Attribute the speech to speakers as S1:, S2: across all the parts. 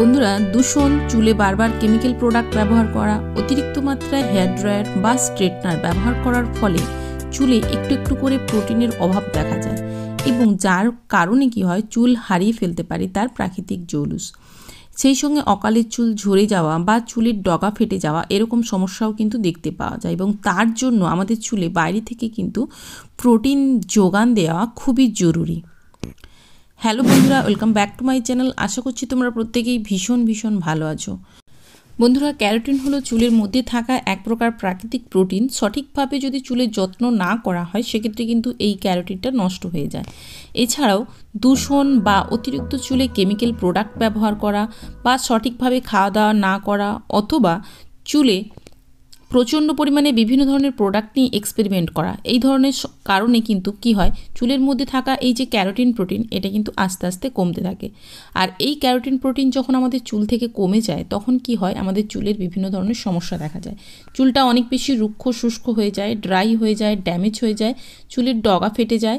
S1: বন্ধুরা দূষণ চুলে বারবার কেমিক্যাল প্রোডাক্ট ব্যবহার করা অতিরিক্ত মাত্রায় হেয়ার ড্রায়ার বা স্ট্রেটনার ব্যবহার করার ফলে চুলে একটু একটু করে প্রোটিনের অভাব দেখা যায় এবং যার কারণে কি হয় চুল হারিয়ে ফেলতে পারে তার প্রাকৃতিক জৌলুস সেই সঙ্গে অকালের চুল ঝরে যাওয়া বা চুলের ডগা ফেটে যাওয়া এরকম সমস্যাও কিন্তু দেখতে পাওয়া যায় এবং তার জন্য আমাদের চুলে বাইরে থেকে কিন্তু প্রোটিন যোগান দেওয়া খুবই জরুরি হ্যালো বন্ধুরা welcome back to my channel আশা করছি তোমরা প্রত্যেকেই ভীষণ ভীষণ ভালো আছো বন্ধুরা ক্যারোটিন হলো চুলের মধ্যে থাকা এক প্রকার প্রাকৃতিক প্রোটিন সঠিকভাবে যদি চুলের যত্ন না করা হয় সেক্ষেত্রে কিন্তু এই ক্যারোটিনটা নষ্ট হয়ে যায় এছাড়াও দূষণ বা অতিরিক্ত চুলে কেমিক্যাল প্রোডাক্ট ব্যবহার করা বা সঠিকভাবে খাওয়া দাওয়া না করা অথবা চুলে প্রচণ্ড পরিমাণে বিভিন্ন ধরনের প্রোডাক্ট নিয়ে এক্সপেরিমেন্ট করা এই ধরনের কারণে কিন্তু কি হয় চুলের মধ্যে থাকা এই যে ক্যারোটিন প্রোটিন এটা কিন্তু আস্তে আস্তে কমতে থাকে আর এই ক্যারোটিন প্রোটিন যখন আমাদের চুল থেকে কমে যায় তখন কি হয় আমাদের চুলের বিভিন্ন ধরনের সমস্যা দেখা যায় চুলটা অনেক বেশি রুক্ষ শুষ্ক হয়ে যায় ড্রাই হয়ে যায় ড্যামেজ হয়ে যায় চুলের ডগা ফেটে যায়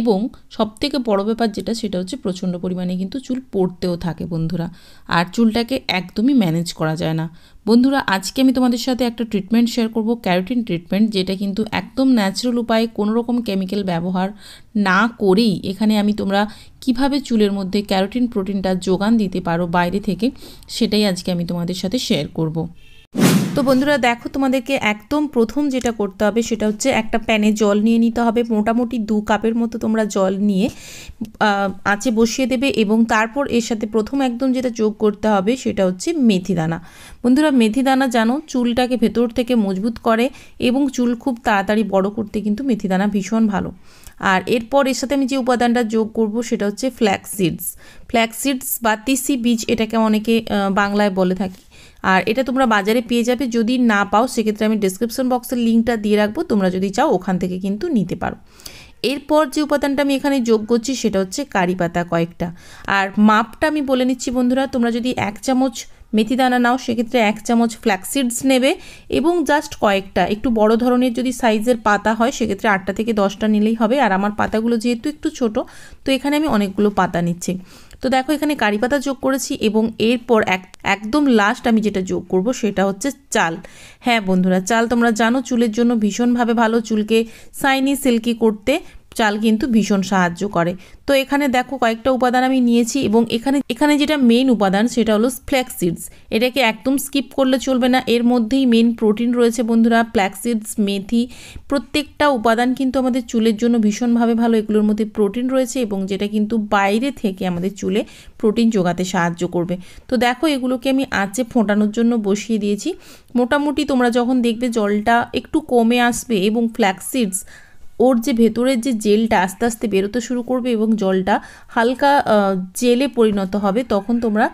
S1: এবং সবথেকে বড় ব্যাপার যেটা সেটা হচ্ছে প্রচণ্ড পরিমাণে কিন্তু চুল পড়তেও থাকে বন্ধুরা আর চুলটাকে একদমই ম্যানেজ করা যায় না বন্ধুরা আজকে আমি তোমাদের সাথে একটা ট্রিটমেন্ট শেয়ার করব ক্যারোটিন ট্রিটমেন্ট যেটা কিন্তু একদম ন্যাচারাল উপায়ে কোনো রকম কেমিক্যাল ব্যবহার না করেই এখানে আমি তোমরা কিভাবে চুলের মধ্যে ক্যারোটিন প্রোটিনটা যোগান দিতে পারো বাইরে থেকে সেটাই আজকে আমি তোমাদের সাথে শেয়ার করব তো বন্ধুরা দেখো তোমাদেরকে একদম প্রথম যেটা করতে হবে সেটা হচ্ছে একটা প্যানে জল নিয়ে নিতে হবে মোটামুটি দু কাপের মতো তোমরা জল নিয়ে আঁচে বসিয়ে দেবে এবং তারপর এর সাথে প্রথম একদম যেটা যোগ করতে হবে সেটা হচ্ছে মেথি দানা বন্ধুরা মেথি দানা জানো চুলটাকে ভেতর থেকে মজবুত করে এবং চুল খুব তাড়াতাড়ি বড় করতে কিন্তু মেথি দানা ভীষণ ভালো আর এরপর এর সাথে আমি যে উপাদানটা যোগ করব সেটা হচ্ছে ফ্ল্যাক্স সিডস ফ্ল্যাক্স সিডস বা তিসি বীজ এটাকে অনেকে বাংলায় বলে থাকি আর এটা তোমরা বাজারে পেয়ে যাবে যদি না পাও সেক্ষেত্রে আমি ডিসক্রিপশন বক্সের লিঙ্কটা দিয়ে রাখবো তোমরা যদি চাও ওখান থেকে কিন্তু নিতে পারো এরপর যে উপাদানটা আমি এখানে যোগ করছি সেটা হচ্ছে কারি পাতা কয়েকটা আর মাপটা আমি বলে নিচ্ছি বন্ধুরা তোমরা যদি এক চামচ মেথি দানা নাও সেক্ষেত্রে এক চামচ ফ্ল্যাক্সিডস নেবে এবং জাস্ট কয়েকটা একটু বড় ধরনের যদি সাইজের পাতা হয় সেক্ষেত্রে আটটা থেকে দশটা নিলেই হবে আর আমার পাতাগুলো যেহেতু একটু ছোট তো এখানে আমি অনেকগুলো পাতা নিচ্ছি তো দেখো এখানে কারি পাতা যোগ করেছি এবং এরপর এক একদম লাস্ট আমি যেটা যোগ করব সেটা হচ্ছে চাল হ্যাঁ বন্ধুরা চাল তোমরা জানো চুলের জন্য ভীষণভাবে ভালো চুলকে সাইনি সিল্কি করতে চাল কিন্তু ভীষণ সাহায্য করে তো এখানে দেখো কয়েকটা উপাদান আমি নিয়েছি এবং এখানে এখানে যেটা মেন উপাদান সেটা হলো ফ্ল্যাক্সিডস এটাকে একদম স্কিপ করলে চলবে না এর মধ্যেই মেন প্রোটিন রয়েছে বন্ধুরা ফ্ল্যাক্সিডস মেথি প্রত্যেকটা উপাদান কিন্তু আমাদের চুলের জন্য ভীষণভাবে ভালো এগুলোর মধ্যে প্রোটিন রয়েছে এবং যেটা কিন্তু বাইরে থেকে আমাদের চুলে প্রোটিন যোগাতে সাহায্য করবে তো দেখো এগুলোকে আমি আঁচে ফোটানোর জন্য বসিয়ে দিয়েছি মোটামুটি তোমরা যখন দেখবে জলটা একটু কমে আসবে এবং ফ্ল্যাক্স সিডস ওর যে ভেতরের যে জেলটা আস্তে আস্তে বেরোতে শুরু করবে এবং জলটা হালকা জেলে পরিণত হবে তখন তোমরা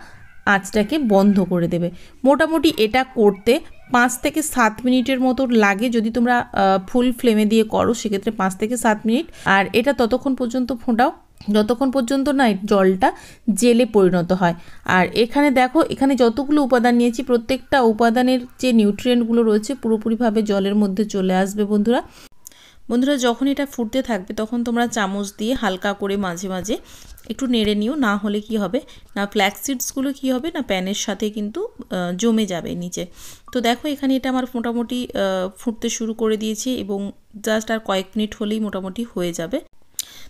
S1: আঁচটাকে বন্ধ করে দেবে মোটামুটি এটা করতে পাঁচ থেকে সাত মিনিটের মতো লাগে যদি তোমরা ফুল ফ্লেমে দিয়ে করো সেক্ষেত্রে পাঁচ থেকে সাত মিনিট আর এটা ততক্ষণ পর্যন্ত ফোটাও যতক্ষণ পর্যন্ত না জলটা জেলে পরিণত হয় আর এখানে দেখো এখানে যতগুলো উপাদান নিয়েছি প্রত্যেকটা উপাদানের যে নিউট্রিয়েন্টগুলো রয়েছে পুরোপুরিভাবে জলের মধ্যে চলে আসবে বন্ধুরা বন্ধুরা যখন এটা ফুটতে থাকবে তখন তোমরা চামচ দিয়ে হালকা করে মাঝে মাঝে একটু নেড়ে নিও না হলে কি হবে না ফ্ল্যাক্স সিডসগুলো কি হবে না প্যানের সাথে কিন্তু জমে যাবে নিচে তো দেখো এখানে এটা আমার মোটামুটি ফুটতে শুরু করে দিয়েছি এবং জাস্ট আর কয়েক মিনিট হলেই মোটামুটি হয়ে যাবে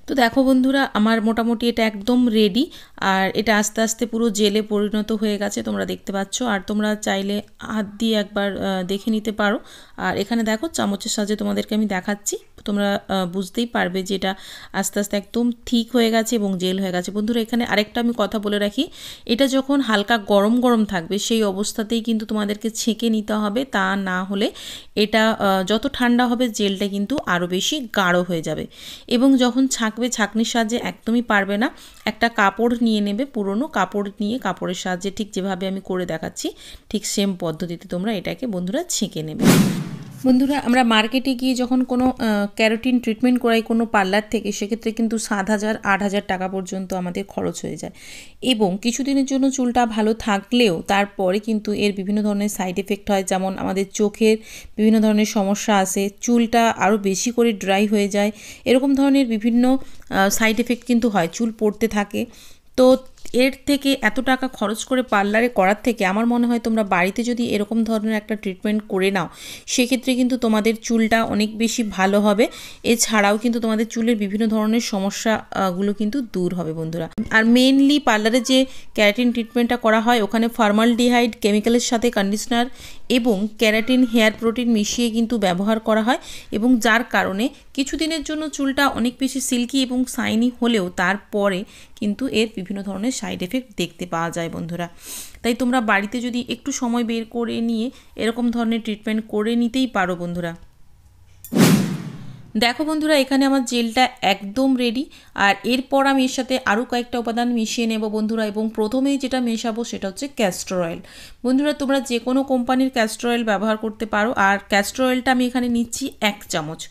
S1: তো দেখো বন্ধুরা আমার মোটামুটি এটা একদম রেডি আর এটা আস্তে আস্তে পুরো জেলে পরিণত হয়ে গেছে তোমরা দেখতে পাচ্ছ আর তোমরা চাইলে হাত দিয়ে একবার দেখে নিতে পারো আর এখানে দেখো চামচের সাহায্যে তোমাদেরকে আমি দেখাচ্ছি তোমরা বুঝতেই পারবে যে এটা আস্তে আস্তে একদম ঠিক হয়ে গেছে এবং জেল হয়ে গেছে বন্ধুরা এখানে আরেকটা আমি কথা বলে রাখি এটা যখন হালকা গরম গরম থাকবে সেই অবস্থাতেই কিন্তু তোমাদেরকে ছেঁকে নিতে হবে তা না হলে এটা যত ঠান্ডা হবে জেলটা কিন্তু আরও বেশি গাঢ় হয়ে যাবে এবং যখন ছাঁক থাকবে ছাঁকনির সাহায্যে একদমই পারবে না একটা কাপড় নিয়ে নেবে পুরনো কাপড় নিয়ে কাপড়ের সাহায্যে ঠিক যেভাবে আমি করে দেখাচ্ছি ঠিক সেম পদ্ধতিতে তোমরা এটাকে বন্ধুরা ছেঁকে নেবে বন্ধুরা আমরা মার্কেটে গিয়ে যখন কোনো ক্যারোটিন ট্রিটমেন্ট করাই কোনো পার্লার থেকে সেক্ষেত্রে কিন্তু সাত হাজার আট হাজার টাকা পর্যন্ত আমাদের খরচ হয়ে যায় এবং কিছুদিনের জন্য চুলটা ভালো থাকলেও তারপরে কিন্তু এর বিভিন্ন ধরনের সাইড এফেক্ট হয় যেমন আমাদের চোখের বিভিন্ন ধরনের সমস্যা আসে চুলটা আরও বেশি করে ড্রাই হয়ে যায় এরকম ধরনের বিভিন্ন সাইড এফেক্ট কিন্তু হয় চুল পড়তে থাকে তো এর থেকে এত টাকা খরচ করে পার্লারে করার থেকে আমার মনে হয় তোমরা বাড়িতে যদি এরকম ধরনের একটা ট্রিটমেন্ট করে নাও সেক্ষেত্রে কিন্তু তোমাদের চুলটা অনেক বেশি ভালো হবে এছাড়াও কিন্তু তোমাদের চুলের বিভিন্ন ধরনের সমস্যাগুলো কিন্তু দূর হবে বন্ধুরা আর মেনলি পার্লারে যে ক্যারাটিন ট্রিটমেন্টটা করা হয় ওখানে ফার্মালডিহাইড কেমিক্যালের সাথে কন্ডিশনার এবং ক্যারাটিন হেয়ার প্রোটিন মিশিয়ে কিন্তু ব্যবহার করা হয় এবং যার কারণে কিছু দিনের জন্য চুলটা অনেক বেশি সিল্কি এবং সাইনি হলেও তারপরে কিন্তু এর বিভিন্ন ধরনের ধরনের সাইড এফেক্ট দেখতে পাওয়া যায় বন্ধুরা তাই তোমরা বাড়িতে যদি একটু সময় বের করে নিয়ে এরকম ধরনের ট্রিটমেন্ট করে নিতেই পারো বন্ধুরা দেখো বন্ধুরা এখানে আমার জেলটা একদম রেডি আর এরপর আমি এর সাথে আরও কয়েকটা উপাদান মিশিয়ে নেব বন্ধুরা এবং প্রথমেই যেটা মেশাবো সেটা হচ্ছে ক্যাস্টর অয়েল বন্ধুরা তোমরা যে কোনো কোম্পানির ক্যাস্টর অয়েল ব্যবহার করতে পারো আর ক্যাস্টর অয়েলটা আমি এখানে নিচ্ছি এক চামচ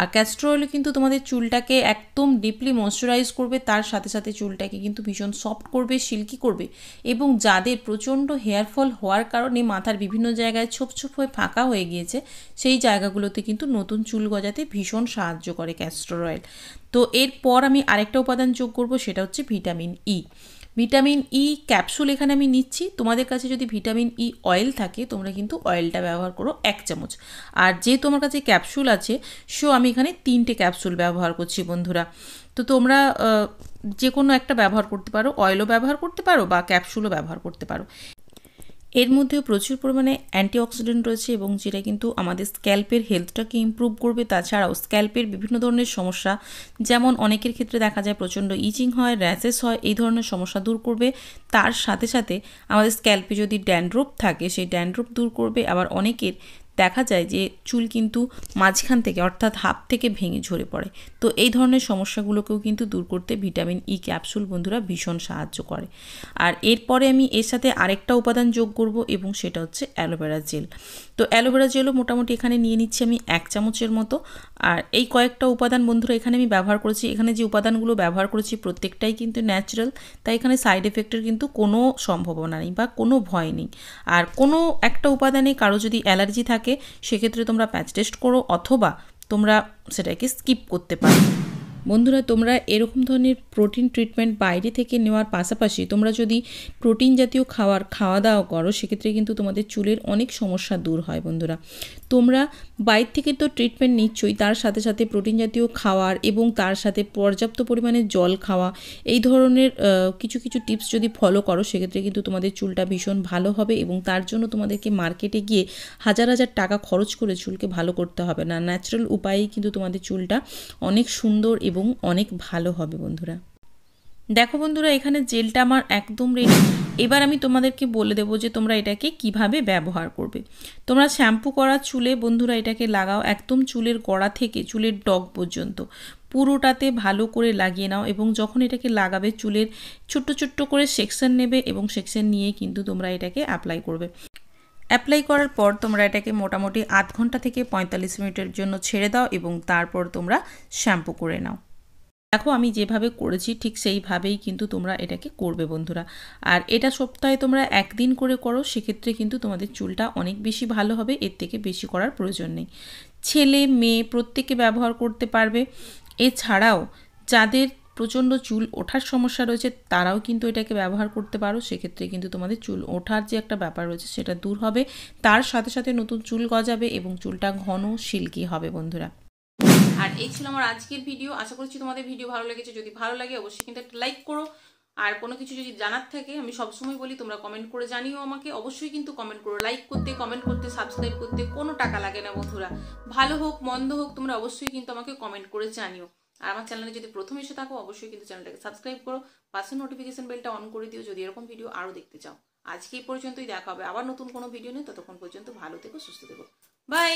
S1: আর ক্যাস্টর অয়েল কিন্তু তোমাদের চুলটাকে একদম ডিপলি ময়শ্চারাইজ করবে তার সাথে সাথে চুলটাকে কিন্তু ভীষণ সফট করবে সিল্কি করবে এবং যাদের প্রচণ্ড হেয়ারফল হওয়ার কারণে মাথার বিভিন্ন জায়গায় ছোপ ছোপ হয়ে ফাঁকা হয়ে গিয়েছে সেই জায়গাগুলোতে কিন্তু নতুন চুল গজাতে ভীষণ ভীষণ সাহায্য করে ক্যাস্টর অয়েল তো এরপর আমি আরেকটা উপাদান যোগ করব সেটা হচ্ছে vitamin E vitamin E capsule এখানে আমি নিচ্ছি তোমাদের কাছে যদি ভিটামিন ই অয়েল থাকে তোমরা কিন্তু অয়েলটা ব্যবহার করো এক চামচ আর যেহেতু আমার কাছে ক্যাপসুল আছে সো আমি এখানে তিনটে ক্যাপসুল ব্যবহার করছি বন্ধুরা তো তোমরা যে কোনো একটা ব্যবহার করতে পারো অয়েলও ব্যবহার করতে পারো বা ক্যাপসুলও ব্যবহার করতে পারো এর মধ্যেও প্রচুর পরিমাণে অ্যান্টিঅক্সিডেন্ট রয়েছে এবং যেটা কিন্তু আমাদের স্ক্যাল্পের হেলথটাকে ইম্প্রুভ করবে তাছাড়াও স্ক্যাল্পের বিভিন্ন ধরনের সমস্যা যেমন অনেকের ক্ষেত্রে দেখা যায় প্রচণ্ড ইচিং হয় র্যাসেস হয় এই ধরনের সমস্যা দূর করবে তার সাথে সাথে আমাদের স্ক্যাল্পে যদি ড্যান্ড্রোপ থাকে সেই ড্যান্ড্রোপ দূর করবে আবার অনেকের দেখা যায় যে চুল কিন্তু মাঝখান থেকে অর্থাৎ হাফ থেকে ভেঙে ঝরে পড়ে তো এই ধরনের সমস্যাগুলোকেও কিন্তু দূর করতে ভিটামিন ই e ক্যাপসুল বন্ধুরা ভীষণ সাহায্য করে আর এরপরে আমি এর সাথে আরেকটা উপাদান যোগ করব এবং সেটা হচ্ছে অ্যালোভেরা জেল তো অ্যালোভেরা জেলও মোটামুটি এখানে নিয়ে নিচ্ছি আমি এক চামচের মতো আর এই কয়েকটা উপাদান বন্ধুরা এখানে আমি ব্যবহার করেছি এখানে যে উপাদানগুলো ব্যবহার করেছি প্রত্যেকটাই কিন্তু ন্যাচারাল তাই এখানে সাইড এফেক্টের কিন্তু কোনো সম্ভাবনা নেই বা কোনো ভয় নেই আর কোনো একটা উপাদানে কারো যদি অ্যালার্জি থাকে থাকে সেক্ষেত্রে তোমরা প্যাচ টেস্ট করো অথবা তোমরা সেটাকে স্কিপ করতে পারো বন্ধুরা তোমরা এরকম ধরনের প্রোটিন ট্রিটমেন্ট বাইরে থেকে নেওয়ার পাশাপাশি তোমরা যদি প্রোটিন জাতীয় খাওয়ার খাওয়া দাওয়া করো সেক্ষেত্রে কিন্তু তোমাদের চুলের অনেক সমস্যা দূর হয় বন্ধুরা তোমরা বাইর থেকে তো ট্রিটমেন্ট নিচ্ছই তার সাথে সাথে প্রোটিন জাতীয় খাওয়ার এবং তার সাথে পর্যাপ্ত পরিমাণে জল খাওয়া এই ধরনের কিছু কিছু টিপস যদি ফলো করো সেক্ষেত্রে কিন্তু তোমাদের চুলটা ভীষণ ভালো হবে এবং তার জন্য তোমাদেরকে মার্কেটে গিয়ে হাজার হাজার টাকা খরচ করে চুলকে ভালো করতে হবে না ন্যাচারাল উপায়েই কিন্তু তোমাদের চুলটা অনেক সুন্দর এবং অনেক ভালো হবে বন্ধুরা দেখো বন্ধুরা এখানে জেলটা আমার একদম রেডি এবার আমি তোমাদেরকে বলে দেবো যে তোমরা এটাকে কিভাবে ব্যবহার করবে তোমরা শ্যাম্পু করা চুলে বন্ধুরা এটাকে লাগাও একদম চুলের গড়া থেকে চুলের ডগ পর্যন্ত পুরোটাতে ভালো করে লাগিয়ে নাও এবং যখন এটাকে লাগাবে চুলের ছোট্ট ছোট্ট করে সেকশন নেবে এবং সেকশন নিয়ে কিন্তু তোমরা এটাকে অ্যাপ্লাই করবে অ্যাপ্লাই করার পর তোমরা এটাকে মোটামুটি আধ ঘন্টা থেকে পঁয়তাল্লিশ মিনিটের জন্য ছেড়ে দাও এবং তারপর তোমরা শ্যাম্পু করে নাও দেখো আমি যেভাবে করেছি ঠিক সেইভাবেই কিন্তু তোমরা এটাকে করবে বন্ধুরা আর এটা সপ্তাহে তোমরা একদিন করে করো সেক্ষেত্রে কিন্তু তোমাদের চুলটা অনেক বেশি ভালো হবে এর থেকে বেশি করার প্রয়োজন নেই ছেলে মেয়ে প্রত্যেকে ব্যবহার করতে পারবে এছাড়াও যাদের প্রচণ্ড চুল ওঠার সমস্যা রয়েছে তারাও কিন্তু এটাকে ব্যবহার করতে পারো সেক্ষেত্রে কিন্তু তোমাদের চুল ওঠার যে একটা ব্যাপার রয়েছে সেটা দূর হবে তার সাথে সাথে নতুন চুল গজাবে এবং চুলটা ঘন সিল্কি হবে বন্ধুরা আর এই ছিল আমার আজকের ভিডিও আশা করছি তোমাদের ভিডিও ভালো লেগেছে যদি ভালো লাগে অবশ্যই কিন্তু একটা লাইক করো আর কোনো কিছু যদি জানার থাকে আমি সবসময় বলি তোমরা কমেন্ট করে জানিও আমাকে অবশ্যই কিন্তু কমেন্ট করো লাইক করতে কমেন্ট করতে সাবস্ক্রাইব করতে কোনো টাকা লাগে না বন্ধুরা ভালো হোক মন্দ হোক তোমরা অবশ্যই কিন্তু আমাকে কমেন্ট করে জানিও আর আমার চ্যানেলে যদি প্রথম এসে থাকো অবশ্যই কিন্তু চ্যানেলটাকে সাবস্ক্রাইব করো পাশে নোটিফিকেশন বেলটা অন করে দিও যদি এরকম ভিডিও আরও দেখতে চাও আজকে এই পর্যন্তই দেখা হবে আবার নতুন কোনো ভিডিও নেই ততক্ষণ পর্যন্ত ভালো থেকো সুস্থ থেকো বাই